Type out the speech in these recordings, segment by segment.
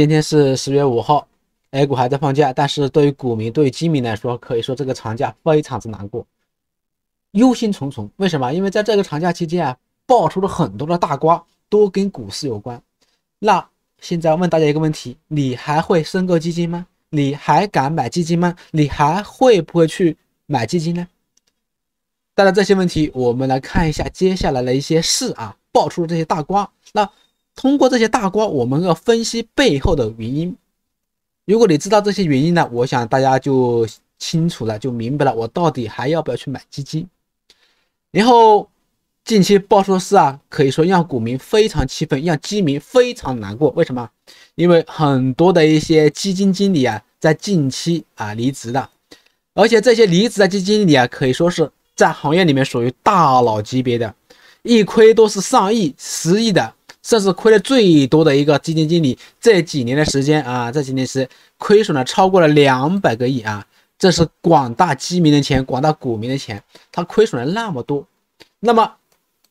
今天是十月五号，A 股还在放假，但是对于股民、对于基民来说，可以说这个长假非常之难过，忧心忡忡。为什么？因为在这个长假期间啊，爆出了很多的大瓜，都跟股市有关。那现在问大家一个问题：你还会申购基金吗？你还敢买基金吗？你还会不会去买基金呢？带着这些问题，我们来看一下接下来的一些事啊，爆出了这些大瓜，那。通过这些大瓜，我们要分析背后的原因。如果你知道这些原因呢，我想大家就清楚了，就明白了。我到底还要不要去买基金？然后近期曝出事啊，可以说让股民非常气愤，让基民非常难过。为什么？因为很多的一些基金经理啊，在近期啊离职的，而且这些离职的基金经理啊，可以说是在行业里面属于大佬级别的，一亏都是上亿、十亿的。甚至亏了最多的一个基金经理，这几年的时间啊，这几年是亏损了超过了两百个亿啊，这是广大基民的钱，广大股民的钱，他亏损了那么多，那么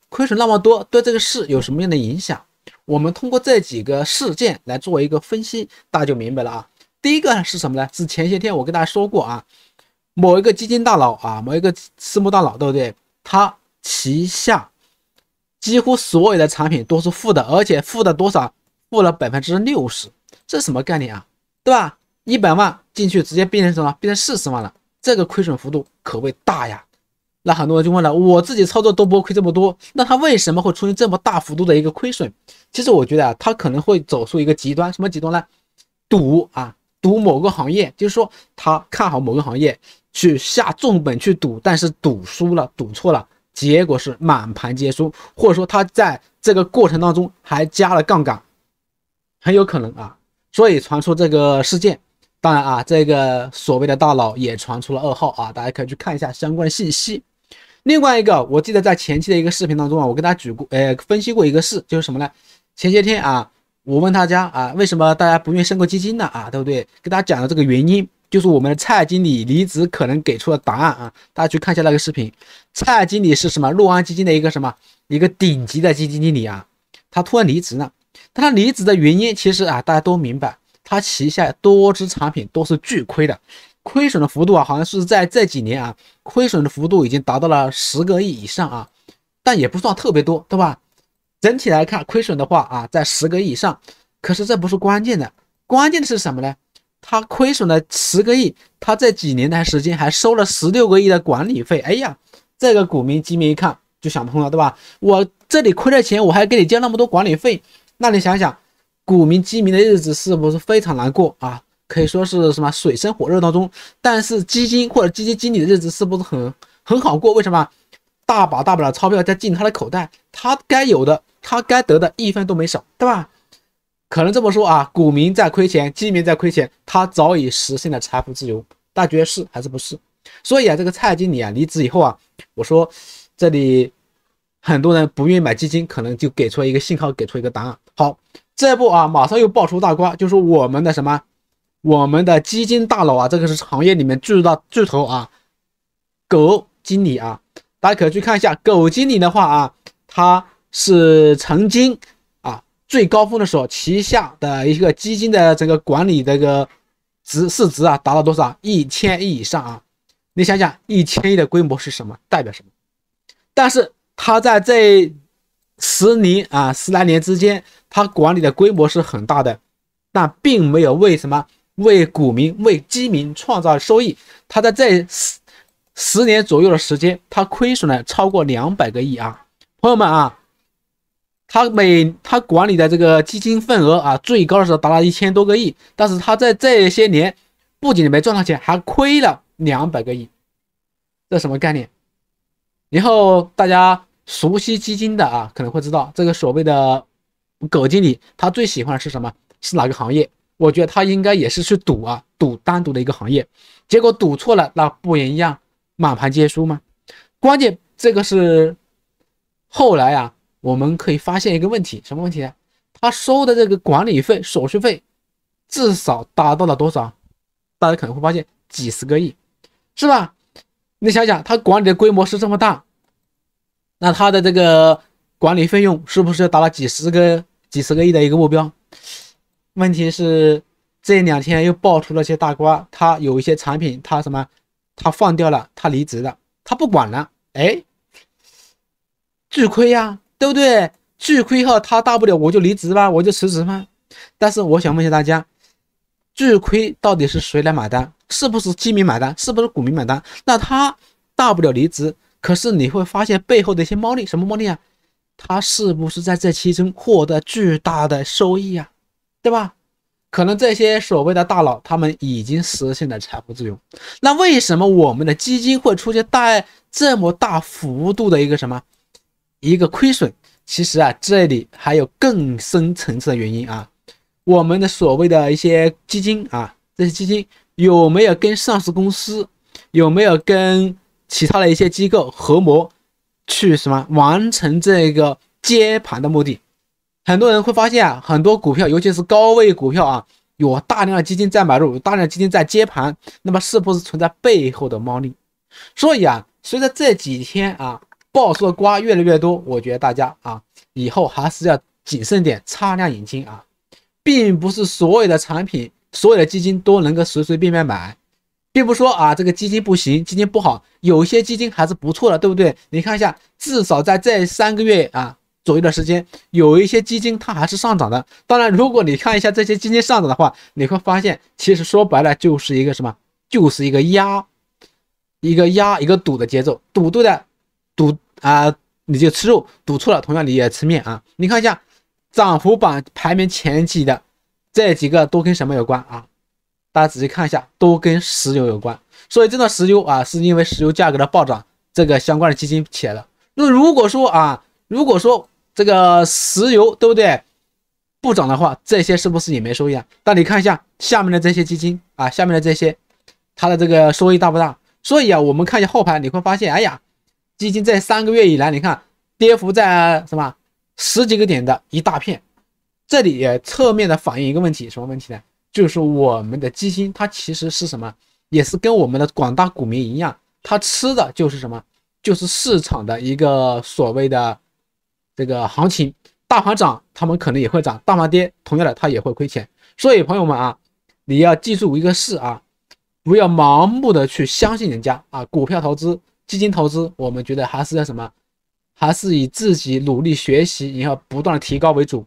亏损那么多对这个市有什么样的影响？我们通过这几个事件来做一个分析，大家就明白了啊。第一个是什么呢？是前些天我跟大家说过啊，某一个基金大佬啊，某一个私募大佬，对不对？他旗下。几乎所有的产品都是负的，而且负的多少？负了百分之六十，这什么概念啊？对吧？一百万进去直接变成什么？变成四十万了，这个亏损幅度可谓大呀。那很多人就问了，我自己操作都不亏这么多，那他为什么会出现这么大幅度的一个亏损？其实我觉得啊，他可能会走出一个极端，什么极端呢？赌啊，赌某个行业，就是说他看好某个行业，去下重本去赌，但是赌输了，赌错了。结果是满盘皆输，或者说他在这个过程当中还加了杠杆，很有可能啊，所以传出这个事件。当然啊，这个所谓的大佬也传出了噩耗啊，大家可以去看一下相关信息。另外一个，我记得在前期的一个视频当中啊，我跟大家举过，呃，分析过一个事，就是什么呢？前些天啊，我问大家啊，为什么大家不愿意申购基金呢？啊，对不对？给大家讲了这个原因。就是我们的蔡经理离职可能给出的答案啊，大家去看一下那个视频。蔡经理是什么？诺安基金的一个什么一个顶级的基金经理啊，他突然离职了。但他离职的原因其实啊，大家都明白，他旗下多只产品都是巨亏的，亏损的幅度啊，好像是在这几年啊，亏损的幅度已经达到了十个亿以上啊，但也不算特别多，对吧？整体来看，亏损的话啊，在十个亿以上，可是这不是关键的，关键的是什么呢？他亏损了十个亿，他这几年的时间还收了十六个亿的管理费。哎呀，这个股民、基民一看就想通了，对吧？我这里亏了钱，我还给你交那么多管理费，那你想想，股民、基民的日子是不是非常难过啊？可以说是什么水深火热当中。但是基金或者基金经理的日子是不是很很好过？为什么大把大把的钞票在进他的口袋？他该有的，他该得的一分都没少，对吧？可能这么说啊，股民在亏钱，基民在亏钱，他早已实现了财富自由，但爵士还是不是？所以啊，这个蔡经理啊离职以后啊，我说这里很多人不愿意买基金，可能就给出了一个信号，给出一个答案。好，这不啊，马上又爆出大瓜，就说我们的什么，我们的基金大佬啊，这个是行业里面巨大巨头啊，狗经理啊，大家可以去看一下狗经理的话啊，他是曾经。最高峰的时候，旗下的一个基金的这个管理这个值市值啊，达到多少？一千亿以上啊！你想想，一千亿的规模是什么？代表什么？但是它在这十年啊，十来年之间，它管理的规模是很大的，但并没有为什么为股民、为基民创造收益。它在这十十年左右的时间，它亏损了超过两百个亿啊！朋友们啊！他每他管理的这个基金份额啊，最高的时候达到一千多个亿，但是他在这些年不仅没赚到钱，还亏了两百个亿，这什么概念？然后大家熟悉基金的啊，可能会知道这个所谓的“狗经理”，他最喜欢的是什么？是哪个行业？我觉得他应该也是去赌啊，赌单独的一个行业，结果赌错了，那不也一样，满盘皆输吗？关键这个是后来啊。我们可以发现一个问题，什么问题呢？他收的这个管理费、手续费至少达到了多少？大家可能会发现几十个亿，是吧？你想想，他管理的规模是这么大，那他的这个管理费用是不是达到几十个、几十个亿的一个目标？问题是这两天又爆出那些大瓜，他有一些产品，他什么？他放掉了，他离职了，他不管了，哎，巨亏呀！对不对？巨亏哈，他大不了我就离职吧，我就辞职嘛。但是我想问一下大家，巨亏到底是谁来买单？是不是基民买单？是不是股民买单？那他大不了离职，可是你会发现背后的一些猫腻，什么猫腻啊？他是不是在这其中获得巨大的收益啊？对吧？可能这些所谓的大佬，他们已经实现了财富自由。那为什么我们的基金会出现大这么大幅度的一个什么？一个亏损，其实啊，这里还有更深层次的原因啊。我们的所谓的一些基金啊，这些基金有没有跟上市公司，有没有跟其他的一些机构合谋去什么完成这个接盘的目的？很多人会发现啊，很多股票，尤其是高位股票啊，有大量的基金在买入，有大量基金在接盘，那么是不是存在背后的猫腻？所以啊，随着这几天啊。爆出的瓜越来越多，我觉得大家啊，以后还是要谨慎点，擦亮眼睛啊，并不是所有的产品、所有的基金都能够随随便便买，并不说啊，这个基金不行，基金不好，有些基金还是不错的，对不对？你看一下，至少在这三个月啊左右的时间，有一些基金它还是上涨的。当然，如果你看一下这些基金上涨的话，你会发现，其实说白了就是一个什么，就是一个压、一个压、一个赌的节奏，赌对的。赌啊，你就吃肉；赌错了，同样你也吃面啊。你看一下涨幅榜排名前几的这几个都跟什么有关啊？大家仔细看一下，都跟石油有关。所以这段石油啊，是因为石油价格的暴涨，这个相关的基金起来了。那如果说啊，如果说这个石油对不对不涨的话，这些是不是也没收益啊？但你看一下下面的这些基金啊，下面的这些它的这个收益大不大？所以啊，我们看一下后排，你会发现，哎呀。基金在三个月以来，你看跌幅在什么十几个点的一大片，这里也侧面的反映一个问题，什么问题呢？就是我们的基金它其实是什么，也是跟我们的广大股民一样，它吃的就是什么，就是市场的一个所谓的这个行情，大盘涨他们可能也会涨，大盘跌同样的它也会亏钱。所以朋友们啊，你要记住一个事啊，不要盲目的去相信人家啊，股票投资。基金投资，我们觉得还是要什么，还是以自己努力学习，然后不断的提高为主。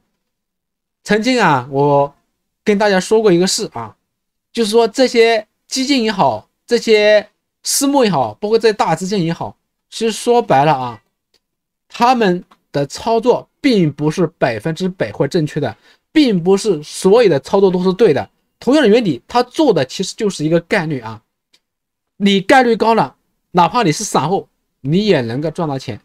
曾经啊，我跟大家说过一个事啊，就是说这些基金也好，这些私募也好，包括这大资金也好，其实说白了啊，他们的操作并不是百分之百会正确的，并不是所有的操作都是对的。同样的原理，他做的其实就是一个概率啊，你概率高了。哪怕你是散户，你也能够赚到钱。